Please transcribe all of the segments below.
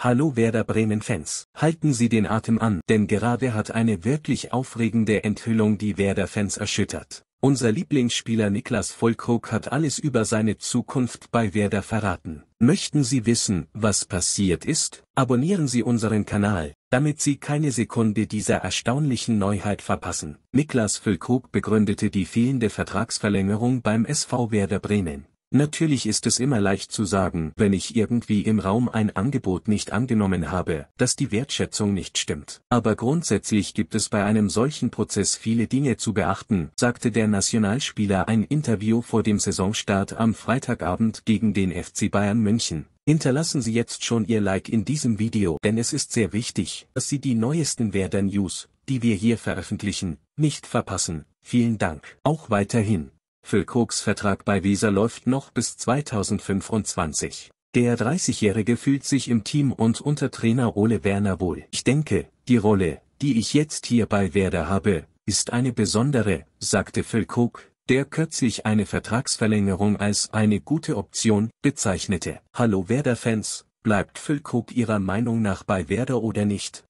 Hallo Werder Bremen-Fans, halten Sie den Atem an, denn gerade hat eine wirklich aufregende Enthüllung die Werder-Fans erschüttert. Unser Lieblingsspieler Niklas Vollkrug hat alles über seine Zukunft bei Werder verraten. Möchten Sie wissen, was passiert ist? Abonnieren Sie unseren Kanal, damit Sie keine Sekunde dieser erstaunlichen Neuheit verpassen. Niklas Füllkrug begründete die fehlende Vertragsverlängerung beim SV Werder Bremen. Natürlich ist es immer leicht zu sagen, wenn ich irgendwie im Raum ein Angebot nicht angenommen habe, dass die Wertschätzung nicht stimmt. Aber grundsätzlich gibt es bei einem solchen Prozess viele Dinge zu beachten, sagte der Nationalspieler ein Interview vor dem Saisonstart am Freitagabend gegen den FC Bayern München. Hinterlassen Sie jetzt schon Ihr Like in diesem Video, denn es ist sehr wichtig, dass Sie die neuesten Werder News, die wir hier veröffentlichen, nicht verpassen. Vielen Dank. Auch weiterhin. Phil Cooks Vertrag bei Visa läuft noch bis 2025. Der 30-Jährige fühlt sich im Team und unter Trainer Ole Werner wohl. Ich denke, die Rolle, die ich jetzt hier bei Werder habe, ist eine besondere, sagte Phil Cook, der kürzlich eine Vertragsverlängerung als eine gute Option bezeichnete. Hallo Werder-Fans, bleibt Phil Cook Ihrer Meinung nach bei Werder oder nicht?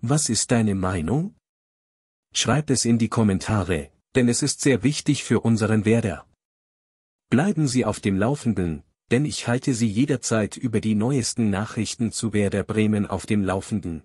Was ist deine Meinung? Schreib es in die Kommentare, denn es ist sehr wichtig für unseren Werder. Bleiben Sie auf dem Laufenden, denn ich halte Sie jederzeit über die neuesten Nachrichten zu Werder Bremen auf dem Laufenden.